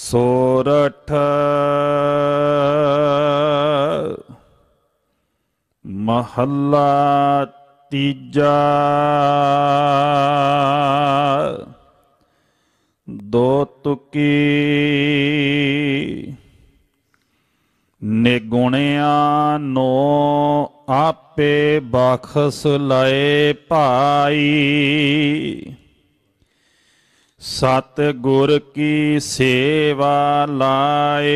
ਸੋਰਠ ਮਹੱਲਾ ਤੀਜਾ ਦੋ ਤੁਕੀ ਨਿਗੁਣਿਆ ਨੋ ਆਪੇ ਬਖਸ ਲਏ ਭਾਈ ਸਤ ਗੁਰ ਕੀ ਸੇਵਾ ਲਾਏ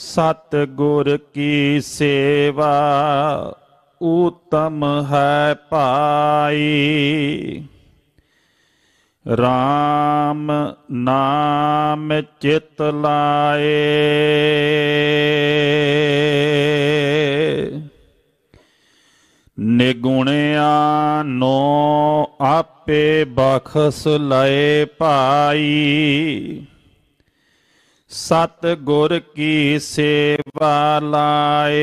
ਸਤ ਗੁਰ ਕੀ ਸੇਵਾ ਉਤਮ ਹੈ ਪਾਈ RAM ਨਾਮ ਚਿਤ ਲਾਏ ਨਿਗੁਣਿਆ ਨੋ ਆਪੇ ਬਖਸ ਲਏ ਭਾਈ ਸਤ ਗੁਰ ਕੀ ਸੇਵਾ ਲਾਏ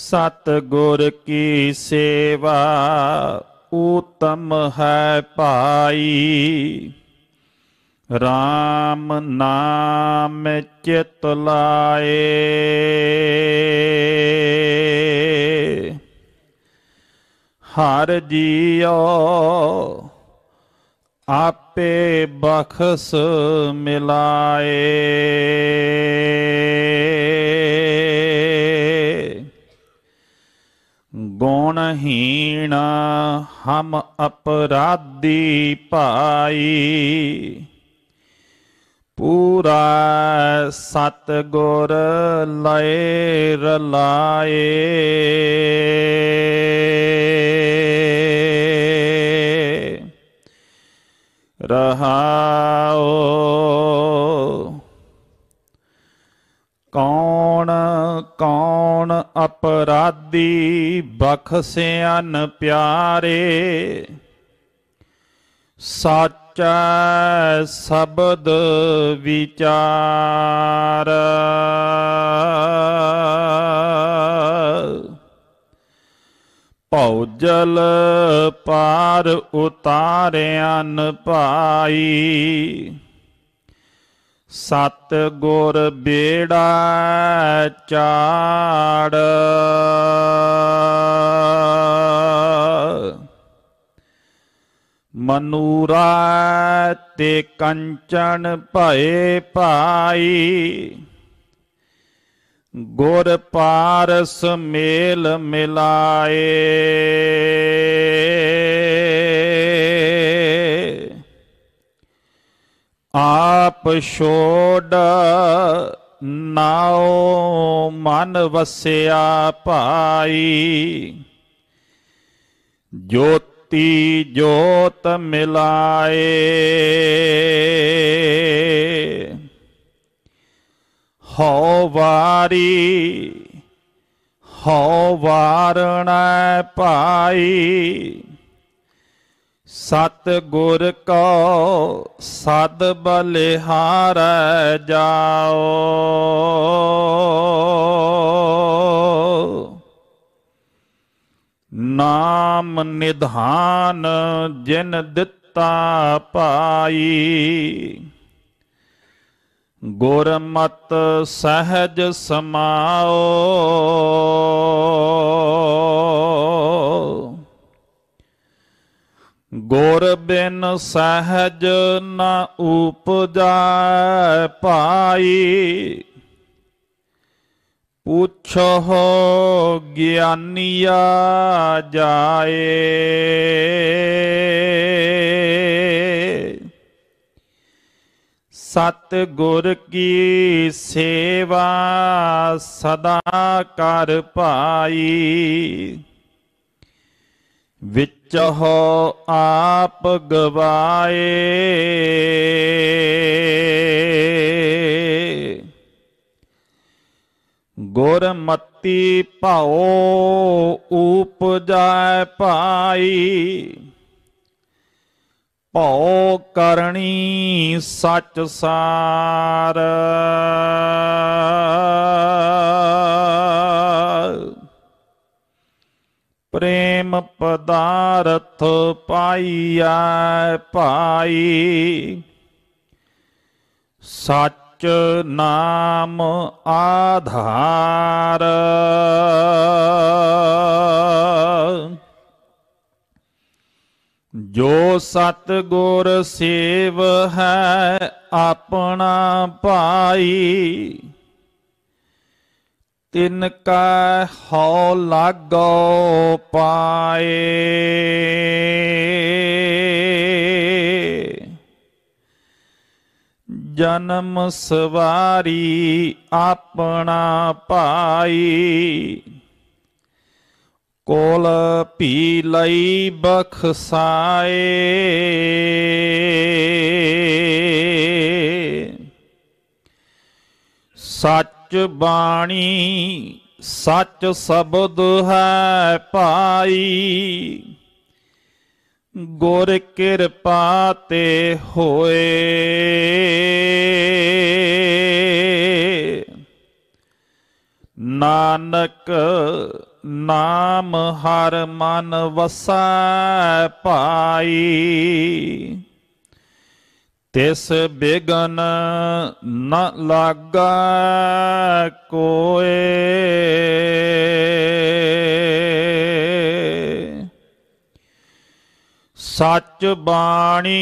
ਸਤ ਗੁਰ ਕੀ ਸੇਵਾ ਉਤਮ ਹੈ ਭਾਈ RAM ਨਾਮ ਚਿਤ ਲਾਏ ਹਰ ਜੀਉ ਆਪੇ ਬਖਸ ਮਿਲਾਏ ਗੁਣਹੀਣ ਹਮ ਅਪਰਾਧੀ ਭਾਈ ਪੂਰਾ ਸਤ ਗੁਰ ਲਏ ਰਲਾਏ ਰਹਾਓ ਕੌਣ ਕੌਣ ਅਪਰਾਧੀ ਬਖਸਿਆਨ ਪਿਆਰੇ ਸਤ ਸੱਚਾ ਸ਼ਬਦ ਵਿਚਾਰ ਪਉ ਜਲ ਪਾਰ ਉਤਾਰਿਆ ਨ ਪਾਈ ਸਤ ਗੁਰ ਬੇੜਾ ਚਾੜ ਮਨੂਰਾ ਤੇ ਕੰਚਨ ਭਏ ਭਾਈ ਗੁਰ ਪਾਰਸ ਮੇਲ ਮਿਲਾਏ ਆਪ ਛੋੜ ਨਾਉ ਮਨ ਵਸਿਆ ਭਾਈ ਜੋ ਜੋਤੀ ਜੋਤ ਮਿਲਾਏ ਹਉ ਵਾਰੀ ਹਉ ਵਾਰਣ ਪਾਈ ਸਤ ਗੁਰ ਕੋ ਸਦ ਬਲਿਹਾਰੈ ਜਾਓ ਨਾਮ ਨਿਧਾਨ ਜਿਨ ਦਿੱਤਾ ਪਾਈ ਗੁਰਮਤ ਸਹਜ ਸਮਾਓ ਗੁਰ ਬਿਨ ਸਹਜ ਨਾ ਉਪਜਾਇ ਪਾਈ ਪੁੱਛੋ ਗਿਆਨੀਆ ਜਾਏ ਸਤ ਗੁਰ ਕੀ ਸੇਵਾ ਸਦਾ ਕਰ ਭਾਈ ਵਿਚਹੁ ਆਪ ਗਵਾਏ ਗੁਰਮਤੀ ਭਾਉ ਉਪਜੈ ਭਾਈ ਭਉ ਕਰਣੀ ਸਚ ਸਾਰ ਪ੍ਰੇਮ ਪਦਾਰਥ ਪਾਈਐ ਭਾਈ ਸਚ ਸੱਚ ਨਾਮ ਆਧਾਰ ਜੋ ਸਤ ਗੁਰ ਸੇਵ ਹੈ ਆਪਣਾ ਭਾਈ ਤਿੰਨ ਕਾ ਹਉ ਲਾਗੋ ਪਾਏ ਜਨਮ ਸਵਾਰੀ ਆਪਣਾ ਪਾਈ ਕੋਲ ਪੀ ਲਈ ਬਖਸਾਏ ਸੱਚ ਬਾਣੀ ਸੱਚ ਸ਼ਬਦ ਹੈ ਪਾਈ ਗੁਰ ਕਿਰਪਾ ਤੇ ਹੋਏ ਨਾਨਕ ਨਾਮ ਹਰ ਮਨ ਵਸੈ ਪਾਈ ਤਿਸ ਬਿਗਨ ਨ ਲਾਗਾ ਕੋਏ ਸੱਚ ਬਾਣੀ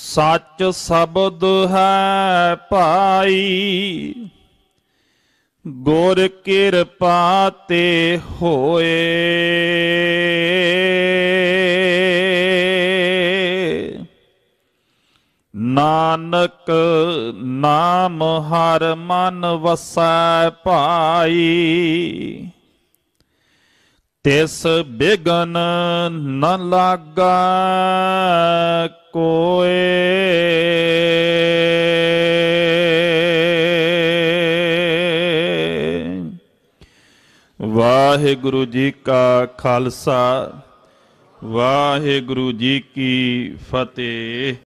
ਸੱਚ ਸ਼ਬਦ ਹੈ ਭਾਈ ਗੁਰ ਕਿਰਪਾ ਤੇ ਹੋਏ ਨਾਨਕ ਨਾਮ ਹਰ ਮਨ ਵਸੈ ਭਾਈ ਤਿਸ ਬਿਗਨ ਨ ਲਾਗਾ ਕੋਏ ਵਾਹਿਗੁਰੂ ਜੀ ਕਾ ਖਾਲਸਾ ਵਾਹਿਗੁਰੂ ਜੀ ਕੀ ਫਤਿਹ